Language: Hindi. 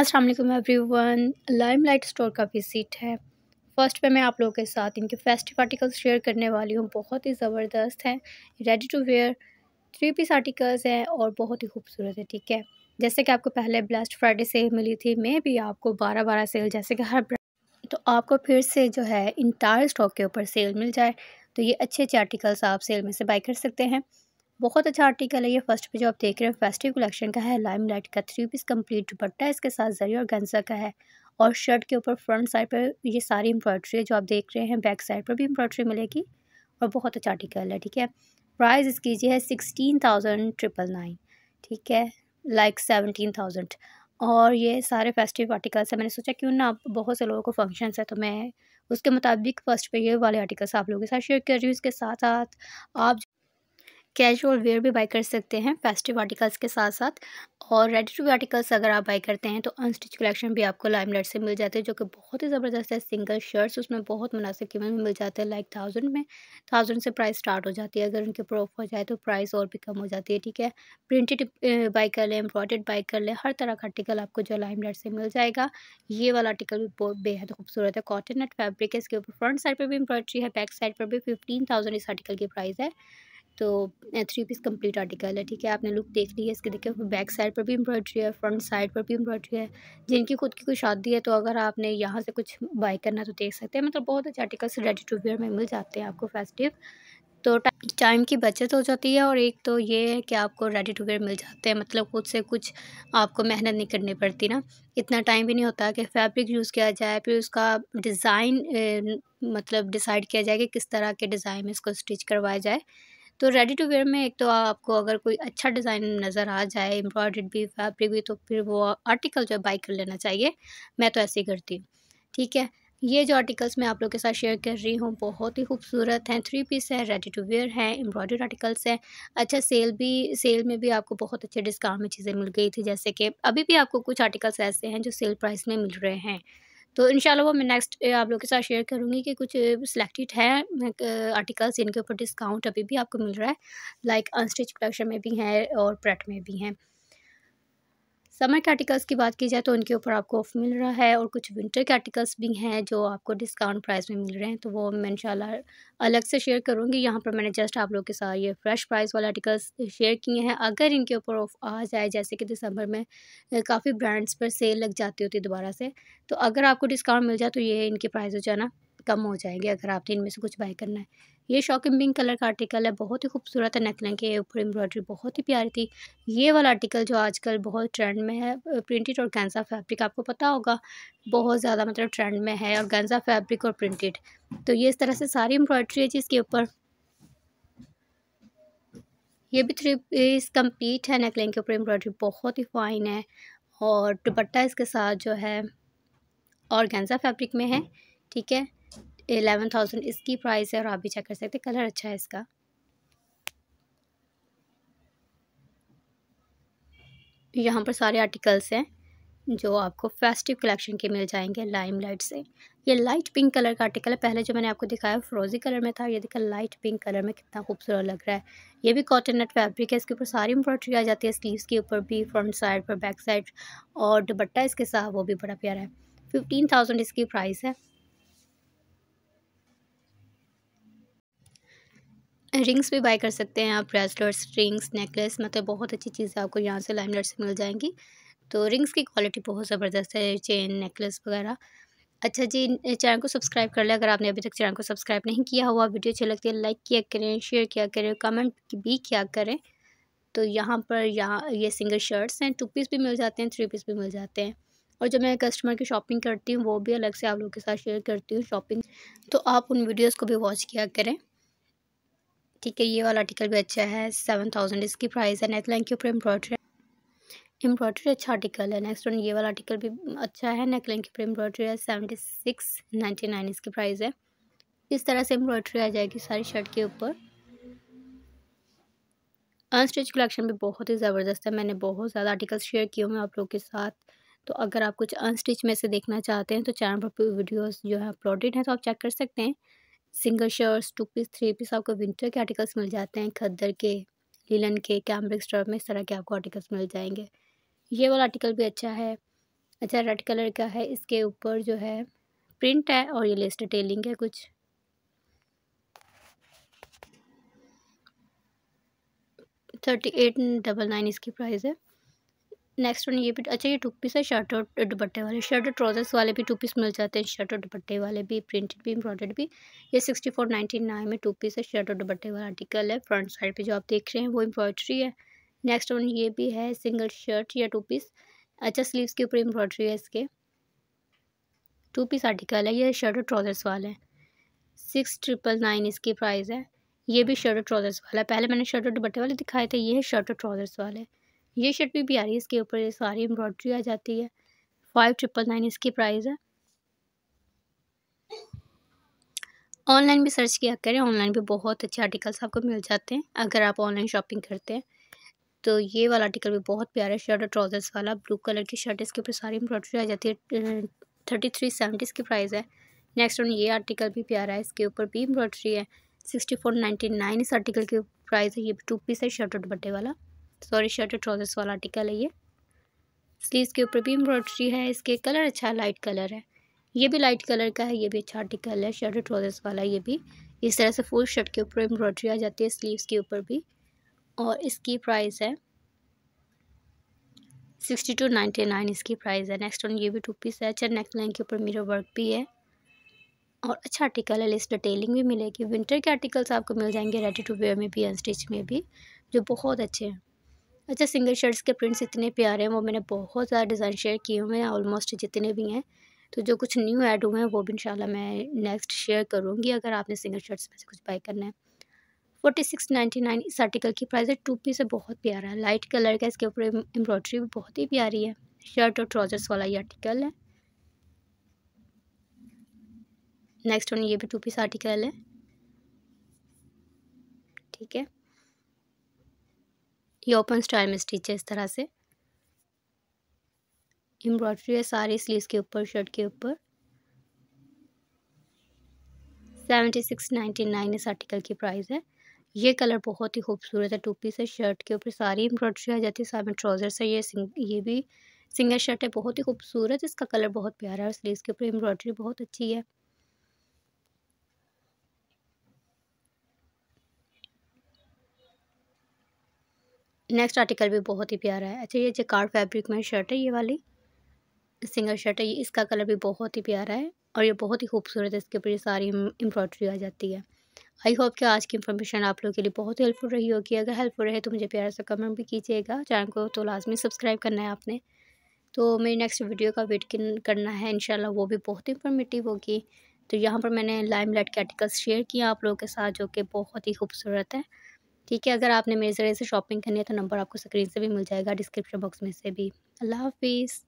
अस्सलाम वालेकुम एवरीवन लाइट स्टोर का विज़िट है फर्स्ट पे मैं आप लोगों के साथ इनके फेस्टिव आर्टिकल्स शेयर करने वाली हूँ बहुत ही ज़बरदस्त हैं ready to wear three piece articles हैं और बहुत ही खूबसूरत है ठीक है जैसे कि आपको पहले ब्लास्ट फ्राइडे सेल मिली थी मैं भी आपको बारह बारह सेल जैसे कि हर तो आपको फिर से जो है इंटायर स्टॉक के ऊपर सेल मिल जाए तो ये अच्छे अच्छे आर्टिकल्स आप सेल में से बाई कर सकते हैं बहुत अच्छा आर्टिकल है ये फर्स्ट पे जो आप देख रहे हैं फेस्टिव कलेक्शन का है लाइम लाइट का थ्री पीस कंप्लीट दुपट्टा इसके साथ जरिए और गंजा का है और शर्ट के ऊपर फ्रंट साइड पर ये सारी एम्ब्रॉयड्री है जो आप देख रहे हैं बैक साइड पर भी एम्ब्रॉयड्री मिलेगी और बहुत अच्छा आर्टिकल है ठीक है प्राइस इसकी जी है सिक्सटीन थाउजेंड ट्रिपल नाइन ठीक है लाइक सेवनटीन थाउजेंड और ये सारे फेस्टिव आर्टिकल्स हैं मैंने सोचा क्यों ना बहुत से लोगों को फंक्शंस है तो मैं उसके मुताबिक फर्स्ट पे ये वाले आर्टिकल्स आप लोगों के साथ शेयर कर रही हूँ इसके साथ साथ आप कैजुअल वेयर भी बाई कर सकते हैं फेस्टिव आर्टिकल्स के साथ साथ और रेडी टू आर्टिकल्स अगर आप बाई करते हैं तो अनस्टिच कलेक्शन भी आपको लाइम से मिल जाते हैं जो कि बहुत ही ज़बरदस्त है सिंगल शर्ट्स उसमें बहुत मुनासिब कीमत में मिल जाते हैं लाइक थाउजेंड में थाउजेंड से प्राइस स्टार्ट हो जाती है अगर उनके प्रूफ हो जाए तो प्राइस और भी कम हो जाती है ठीक है प्रिंटेड बाई कर लें एम्ब्रॉयड बाई कर लें हर तरह का आर्टिकल आपको जो लाइम से मिल जाएगा ये वाला आर्टिकल भी बहुत बेहद खूबसूरत है कॉटन नट फैब्रिक है इसके ऊपर फ्रंट साइड पर भी एम्ब्रॉयड्री है बैक साइड पर भी फिफ्टीन इस आर्टिकल की प्राइस है तो थ्री पीस कंप्लीट आर्टिकल है ठीक है आपने लुक देख ली है इसके देखिए बैक साइड पर भी एम्ब्रॉयड्री है फ्रंट साइड पर भी एम्ब्रॉयड्री है जिनकी खुद की कोई शादी है तो अगर आपने यहाँ से कुछ बाय करना तो देख सकते हैं मतलब बहुत अच्छे आर्टिकल्स रेडी टू वेयर में मिल जाते हैं आपको फेस्टिव तो टाइम की बचत हो जाती है और एक तो ये है कि आपको रेडी टू वेयर मिल जाते हैं मतलब खुद से कुछ आपको मेहनत नहीं करनी पड़ती ना इतना टाइम भी नहीं होता कि फैब्रिक यूज़ किया जाए फिर उसका डिज़ाइन मतलब डिसाइड किया जाए कि किस तरह के डिज़ाइन में इसको स्टिच करवाया जाए तो रेडी टू वेयर में एक तो आपको अगर कोई अच्छा डिज़ाइन नज़र आ जाए एम्ब्रॉयड भी फैब्रिक भी तो फिर वो आर्टिकल जो है बाई कर लेना चाहिए मैं तो ऐसे ही करती हूँ ठीक है ये जो आर्टिकल्स मैं आप लोग के साथ शेयर कर रही हूँ बहुत ही खूबसूरत हैं थ्री पीस है रेडी टू वेयर हैं एम्ब्रॉयड्रेड आर्टिकल्स हैं अच्छा सेल भी सेल में भी आपको बहुत अच्छे डिस्काउंट में चीज़ें मिल गई थी जैसे कि अभी भी आपको कुछ आर्टिकल्स ऐसे हैं जो सेल प्राइस में मिल रहे हैं तो इन वो मैं नेक्स्ट आप लोग के साथ शेयर करूँगी कि कुछ सिलेक्टेड हैं आर्टिकल्स इनके ऊपर डिस्काउंट अभी भी आपको मिल रहा है लाइक अनस्टिच कलेक्शन में भी हैं और प्रट में भी हैं समर के आर्टिकल्स की बात की जाए तो उनके ऊपर आपको ऑफ़ मिल रहा है और कुछ विंटर के आर्टिकल्स भी हैं जो आपको डिस्काउंट प्राइस में मिल रहे हैं तो वो मैं इंशाल्लाह अलग से शेयर करूँगी यहाँ पर मैंने जस्ट आप लोगों के साथ ये फ़्रेश प्राइस वाले आर्टिकल्स शेयर किए हैं अगर इनके ऊपर ऑफ आ जाए जैसे कि दिसंबर में काफ़ी ब्रांड्स पर सेल लग जाती होती दोबारा से तो अगर आपको डिस्काउंट मिल जाए तो ये इनके प्राइस जो है ना कम हो जाएंगे अगर आपने इनमें से कुछ बाई करना है ये शॉकिंग पिंक कलर का आर्टिकल है बहुत ही खूबसूरत है नेकलाइन के ऊपर एम्ब्रॉयडरी बहुत ही प्यारी थी ये वाला आर्टिकल जो आजकल बहुत ट्रेंड में है प्रिंटेड और गेंजा फैब्रिक आपको पता होगा बहुत ज़्यादा मतलब ट्रेंड में है और गेंजा फैब्रिक और प्रिंटेड तो ये इस तरह से सारी एम्ब्रॉयड्री है जिसके ऊपर ये भी थ्री पीस कम्प्लीट है नेकलाइन के ऊपर एम्ब्रॉयडरी बहुत ही फाइन है और दुपट्टा इसके साथ जो है और गेंजा फैब्रिक में है ठीक है एलेवन थाउजेंड इसकी प्राइस है और आप भी चेक कर सकते हैं कलर अच्छा है इसका यहाँ पर सारे आर्टिकल्स हैं जो आपको फेस्टिव कलेक्शन के मिल जाएंगे लाइम लाइट से ये लाइट पिंक कलर का आर्टिकल है पहले जो मैंने आपको दिखाया फ्रोजी कलर में था ये देखा लाइट पिंक कलर में कितना खूबसूरत लग रहा है ये भी कॉटन नेट फैब्रिक है इसके ऊपर सारी एम्ब्रॉयडरी आ जाती है स्लीव्स के ऊपर भी फ्रंट साइड पर बैक साइड और दुपट्टा इसके साथ वो भी बड़ा प्यारा है फिफ्टीन थाउजेंड इसकी प्राइस है रिंग्स भी बाय कर सकते हैं आप ब्रेसलेट्स रिंग्स नेकलेस मतलब बहुत अच्छी चीज़ें आपको यहाँ से लाइम से मिल जाएंगी तो रिंग्स की क्वालिटी बहुत ज़बरदस्त है चेन नेकलेस वगैरह अच्छा जी चैनल को सब्सक्राइब कर लें अगर आपने अभी तक चैनल को सब्सक्राइब नहीं किया हुआ वीडियो अच्छी लगती है लाइक किया करें शेयर किया करें कमेंट भी किया करें तो यहाँ पर यहाँ ये सिंगल शर्ट्स हैं टू पीस भी मिल जाते हैं थ्री पीस भी मिल जाते हैं और जब मैं कस्टमर की शॉपिंग करती हूँ वो भी अलग से आप लोगों के साथ शेयर करती हूँ शॉपिंग तो आप उन वीडियोज़ को भी वॉच किया करें ठीक है ये वाला आर्टिकल भी अच्छा है सेवन थाउजेंड इसकी प्राइस है नेकलाइन के ऊपर एम्ब्रॉयडरी एम्ब्रॉयडरी अच्छा आर्टिकल है नेक्स्ट वन ये वाला आर्टिकल भी अच्छा है नेकलाइन के ऊपर एम्ब्रॉयडरी है सेवेंटी सिक्स नाइन्टी नाइन इसकी प्राइस है इस तरह से एम्ब्रॉयडरी आ जाएगी सारी शर्ट के ऊपर अनस्टिच कलेक्शन भी बहुत ही ज़बरदस्त है मैंने बहुत ज़्यादा आर्टिकल्स शेयर किए हुए हैं आप लोग के साथ तो अगर आप कुछ अनस्टिच में से देखना चाहते हैं तो चैनल पर वीडियोस जो है अपलोडेड हैं तो आप चेक कर सकते हैं single shirts two piece three piece आपको विंटर के आर्टिकल्स मिल जाते हैं खद्दर के लिलन के कैम्ब्रिक स्टॉफ में इस तरह के आपको आर्टिकल्स मिल जाएंगे ये वाला आर्टिकल भी अच्छा है अच्छा रेड कलर का है इसके ऊपर जो है प्रिंट है और ये लेस्ट टेलिंग है कुछ थर्टी एट डबल नाइन इसकी प्राइस है नेक्स्ट वन ये भी अच्छा ये टू पीस है शर्ट और दुपट्टे वाले शर्ट और ट्राउजर्स वाले भी टू पीस मिल जाते हैं शर्ट और दुपट्टे वाले भी प्रिंटेड भी एम्ब्रॉडेड भी ये सिक्सटी फोर नाइन्टी नाइन में टू पीस है शर्ट और दुपट्टे वाला आर्टिकल है फ्रंट साइड पे जो आप देख रहे हैं वो एम्ब्रॉयड्री है नेक्स्ट वन ये भी है सिंगल शर्ट या टू पीस अच्छा स्लीवस के ऊपर एम्ब्रॉयड्री है इसके टू पीस आर्टिकल है ये शर्ट और ट्राउजर्स वाले हैं सिक्स ट्रिपल नाइन इसकी प्राइस है ये भी अच्छा। शर्ट और ट्राउजर्स वाला है पहले मैंने शर्ट और दुपट्टे वाले दिखाए थे ये है शर्ट और ट्राउजर्स वाले ये शर्ट भी प्यारी इसके ऊपर सारी एम्ब्रॉयड्री आ जाती है फाइव ट्रिपल नाइन इसकी प्राइस है ऑनलाइन भी सर्च किया करें ऑनलाइन भी बहुत अच्छे आर्टिकल्स आपको मिल जाते हैं अगर आप ऑनलाइन शॉपिंग करते हैं तो ये वाला आर्टिकल भी बहुत प्यारा है शर्ट और ट्राउजर्स वाला ब्लू कलर की शर्ट इसके ऊपर सारी एम्ब्रॉयड्री आ जाती है थर्टी थ्री सेवेंटी इसकी प्राइस है नेक्स्ट वन ये आर्टिकल भी प्यारा है इसके ऊपर भी एम्ब्रॉयड्री है सिक्सटी फोर नाइन्टी नाइन इस आर्टिकल की प्राइस है ये टू पीस है शर्ट और दुपट्टे वाला सॉरी शर्ट और ट्राउजर्स वाला आर्टिकल है ये स्लीव्स के ऊपर भी एम्ब्रॉयड्री है इसके कलर अच्छा है लाइट कलर है ये भी लाइट कलर का है ये भी अच्छा आर्टिकल है शर्ट और ट्राउजर्स वाला ये भी इस तरह से फुल शर्ट के ऊपर एम्ब्रॉयड्री आ जाती है स्लीव के ऊपर भी और इसकी प्राइस है सिक्सटी टू नाइन्टी नाइन इसकी प्राइस है नेक्स्ट वन ये भी टू पीस है अच्छा नेक लाइन के ऊपर मिरर वर्क भी है और अच्छा आर्टिकल है लेस डिटेलिंग भी मिलेगी विंटर के आर्टिकल्स आपको मिल जाएंगे रेडी टू वेयर में भी अनस्टिच में भी जो बहुत अच्छे हैं अच्छा सिंगल शर्ट्स के प्रिंट्स इतने प्यारे हैं वो मैंने बहुत ज़्यादा डिज़ाइन शेयर किए हुए हैं ऑलमोस्ट जितने भी हैं तो जो कुछ न्यू ऐड हुए हैं वो भी इंशाल्लाह मैं नेक्स्ट शेयर करूँगी अगर आपने सिंगल शर्ट्स में से कुछ बाई करना है फोर्टी सिक्स नाइन्टी नाइन इस आर्टिकल की प्राइस है टू पीस है बहुत प्यारा है लाइट कलर का इसके ऊपर एम्ब्रॉयडरी भी बहुत ही प्यारी है शर्ट और ट्राउजर्स वाला ये आर्टिकल है नेक्स्ट वन ये भी टू पीस आर्टिकल है ठीक है ये ओपन स्टाइल में स्टिच है इस तरह से एम्ब्रॉयड्री है सारी स्लीव के ऊपर शर्ट के ऊपर सेवेंटी सिक्स नाइन्टी नाइन इस आर्टिकल की प्राइस है ये कलर बहुत ही खूबसूरत है टू पीस है शर्ट के ऊपर सारी एम्ब्रॉयड्री आ जाती है साथ में ट्राउजर्स है ये सिंग, ये भी सिंगल शर्ट है बहुत ही खूबसूरत इसका कलर बहुत प्यारा है स्लीव के ऊपर एम्ब्रॉयड्री बहुत अच्छी है नेक्स्ट आर्टिकल भी बहुत ही प्यारा है अच्छा ये जो कार्ड फैब्रिक में शर्ट है ये वाली सिंगल शर्ट है ये इसका कलर भी बहुत ही प्यारा है और ये बहुत ही खूबसूरत है इसके ऊपर ये सारी एम्ब्रॉयडरी आ जाती है आई होप कि आज की इन्फॉर्मेशन आप लोगों के लिए बहुत हेल्पफुल रही होगी अगर हेल्पफुल रहे तो मुझे प्यारा सा कमेंट भी कीजिएगा चैनल को तो लाजमी सब्सक्राइब करना है आपने तो मेरी नेक्स्ट वीडियो का वेट करना है इनशाला वो भी बहुत इंफॉर्मेटिव होगी तो यहाँ पर मैंने लाइम लाइट के आर्टिकल्स शेयर किए आप लोगों के साथ जो कि बहुत ही खूबसूरत है ठीक है अगर आपने मेरे ज़रिए से शॉपिंग करनी है तो नंबर आपको स्क्रीन से भी मिल जाएगा डिस्क्रिप्शन बॉक्स में से भी अल्लाह हाफिज़